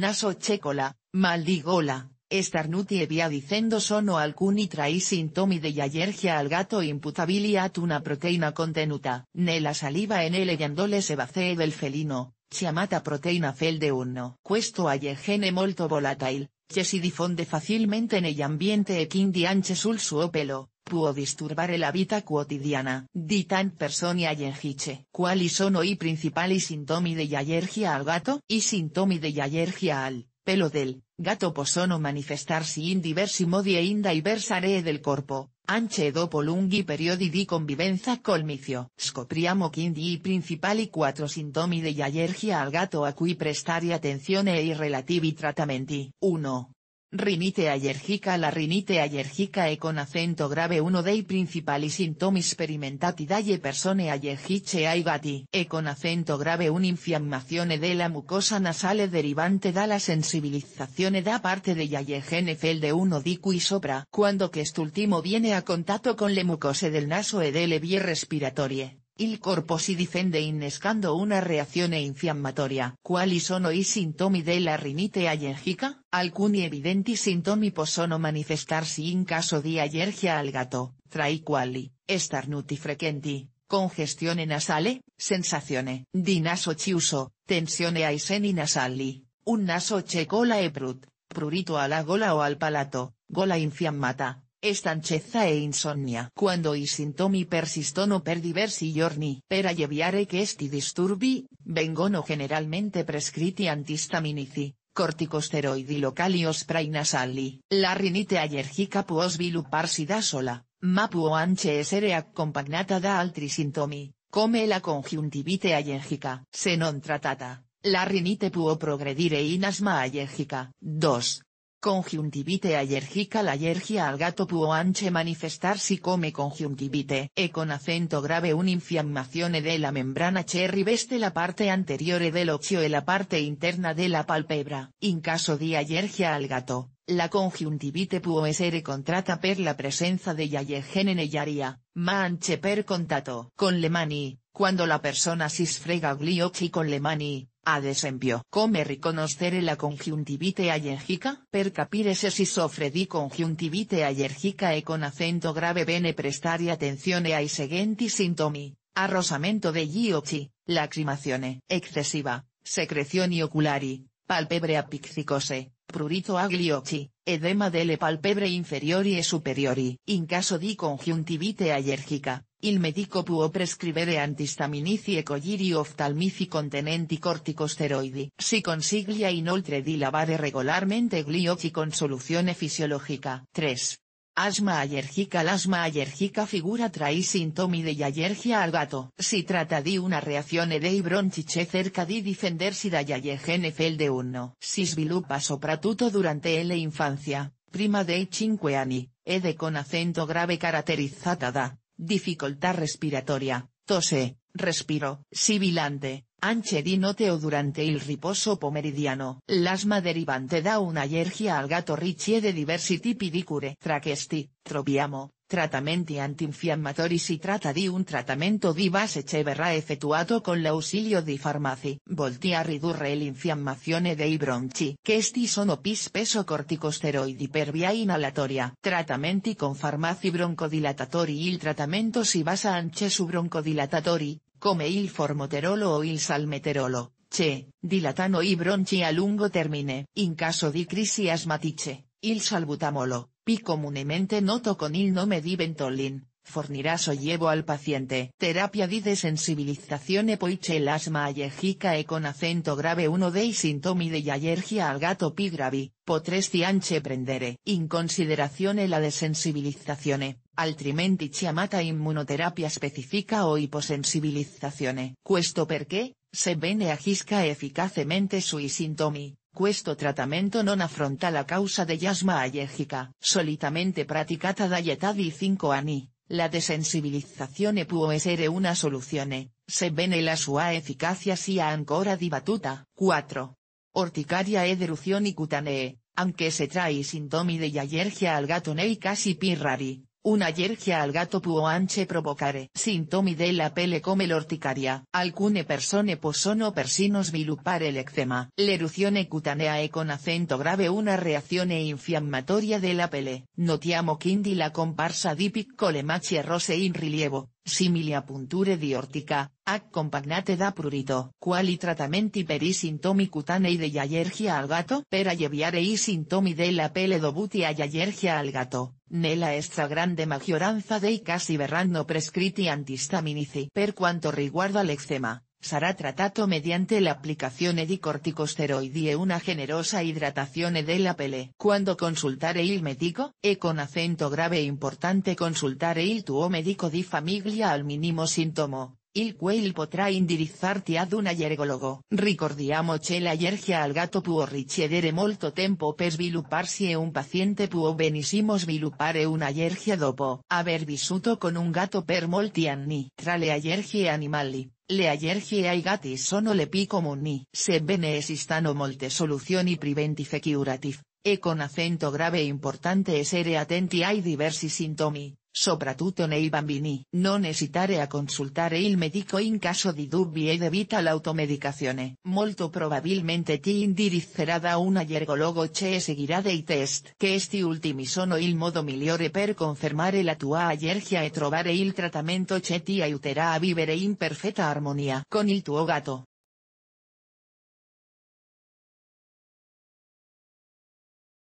naso checola, maldigola, estarnuti e via dicendo sono alcuni trai sintomi de al gato imputabili a una proteina contenuta nella saliva e nelle se sebacee del felino, chiamata proteina de 1 Questo allergene molto volatile, che si diffonde facilmente ambiente e quindi anche sul suo pelo, può disturbar la vita quotidiana di tan y allergiche. Quali sono i principali sintomi de alergia al gato? I sintomi de alergia al pelo del gato possono manifestarsi in diversi modi e in diversare aree del corpo, anche dopo lunghi periodi di convivenza col micio. Scopriamo quindi i principali quattro sintomi de allergia al gato a cui prestare attenzione e i relativi trattamenti. 1. Rinite alergica, La rinite alergica e con acento grave uno dei principali sintomi sperimentati dalle persone allergiche ai gatti. e con acento grave de la mucosa nasale derivante sensibilización sensibilizzazione da parte de allergeni felde uno di cui sopra. Quando quest'ultimo viene a contacto con le mucose del naso e delle vie respiratorie, Il corpo si difende innescando una reazione infiammatoria. Quali sono i sintomi della rinite allergica? Alcuni evidenti sintomi possono manifestarsi in caso di allergia al gato. tra i quali, starnuti frequenti, congestione nasale, sensazione di naso chiuso, tensione ai seni nasali, un naso che cola e prut, prurito alla gola o al palato, gola infiammata, estancheza e insomnia. Quando i sintomi persistono per diversi giorni per alleviare questi disturbi, vengono generalmente prescritti antistaminici, corticosteroidi localios o spray La rinite allergica può svilupparsi da sola, ma può anche essere accompagnata da altri sintomi, come la congiuntivite allergica. Se non trattata, la rinite può progredire in asma allergica. 2. Conjuntivite alérgica La alergia al gato puo anche manifestar si come conjuntivite e con acento grave una de la membrana che veste la parte anteriore dell'occhio e la parte interna de la palpebra. En caso di alergia al gato, la conjuntivite puo essere contrata per la presenza en allergeni nell'aria, ma anche per contatto con le mani, quando la persona si sfrega gli occhi con le mani, a desempio. Come riconoscere la conjuntivite allergica? Per capire se si soffre di conjuntivite allergica e con acento grave bene prestare attenzione ai seguenti sintomi, arrosamento degli occhi, lacrimazione eccessiva, secrezioni oculari, palpebre apiccicose, prurito agli occhi, edema delle palpebre inferiori e superiori. In caso di conjuntivite allergica, Il medico può prescrivere antistaminici e cogliri oftalmici contenenti corticosteroidi. Si consiglia inoltre di lavare regolarmente gli occhi con solución fisiológica. 3. Asma alérgica La asma alérgica figura trae sintomi de alergia al gato. Si trata de una reacción dei bronchiche cerca di si da allergene de 1. Si sviluppa soprattutto durante infancia, prima dei 5 anni, ed con acento grave caratterizzata da dificultad respiratoria, tose, respiro, sibilante, anchedinote o durante el riposo pomeridiano. L'asma derivante da una alergia al gato Richie de Diversity Pidicure, Trachesti, troviamo, Trattamenti antinfiammatori si trata di un tratamiento di base che verrà effettuato con l'ausilio di farmaci, volti a ridurre l'infiammazione dei bronchi. Questi sono pis peso corticosteroidi per via inalatoria. Trattamenti con farmaci broncodilatatori Il tratamiento si basa anche su broncodilatatori, come il formoterolo o il salmeterolo, che dilatano i bronchi a lungo termine. In caso di crisi asmatice, il salbutamolo Pi comunemente noto con il nome di Ventolin, o llevo al paciente. Terapia di desensibilización e poi c'è l'asma allergica e con acento grave uno dei sintomi de allergia al gato pi gravi, potresti anche prendere in considerazione la desensibilizzazione. Altrimenti chiamata immunoterapia specifica o iposensibilizzazione. Questo perché, bene agisca efficacemente sui sintomi, questo tratamiento non afronta la causa de yasma allergica, solitamente practicata da età di 5 anni. La desensibilizzazione può essere una se bene la sua eficacia sia ancora dibatuta. 4. Orticaria ed eruzioni cutanee, aunque se trae sintomi de allergia al gato nei casi pirrari, una alergia al gato può anche provocare sintomi della pelle come l'orticaria. Alcune persone possono persino sviluppare l'eczema, l'eruzione cutanea e con acento grave una reazione infiammatoria della pelle. Notiamo quindi la comparsa di piccole macchie rosse in rilievo, simili a punture di ortica, accompagnate da prurito. Quali trattamenti per i sintomi cutanei allergia al gatto? Per alleviare i sintomi della pelle dovuti all'allergia al gatto Nella esta grande maggioranza dei casi verranno prescritti antistaminici. Per quanto riguarda l'eczema, sarà trattato mediante l'applicazione di corticosteroidi e una generosa idratazione della pelle. Quando consultare il medico? E con accento grave e importante consultare il tuo medico di famiglia al minimo sintomo, Il quail potrà indirizzarti ad un allergologo. la alergia al gatto può richiedere molto tempo per svilupparsi e un paziente può benissimo sviluppare un'allergia dopo aver vissuto con un gatto per molti anni. Tra le allergie animali, le allergie ai gatti sono le più comuni. Sebbene esistano molte soluzioni preventive e curative, e con accento grave importante essere attenti ai diversi sintomi soprattutto nei bambini. Non esitare a consultare il medico in caso di dubbi ed evita l'automedicazione. Molto probabilmente ti indirizzerà da un allergologo che seguirà dei test. esti ultimi sono il modo migliore per confermare la tua allergia e trovare il trattamento che ti aiuterà a vivere in perfetta armonia con il tuo gatto.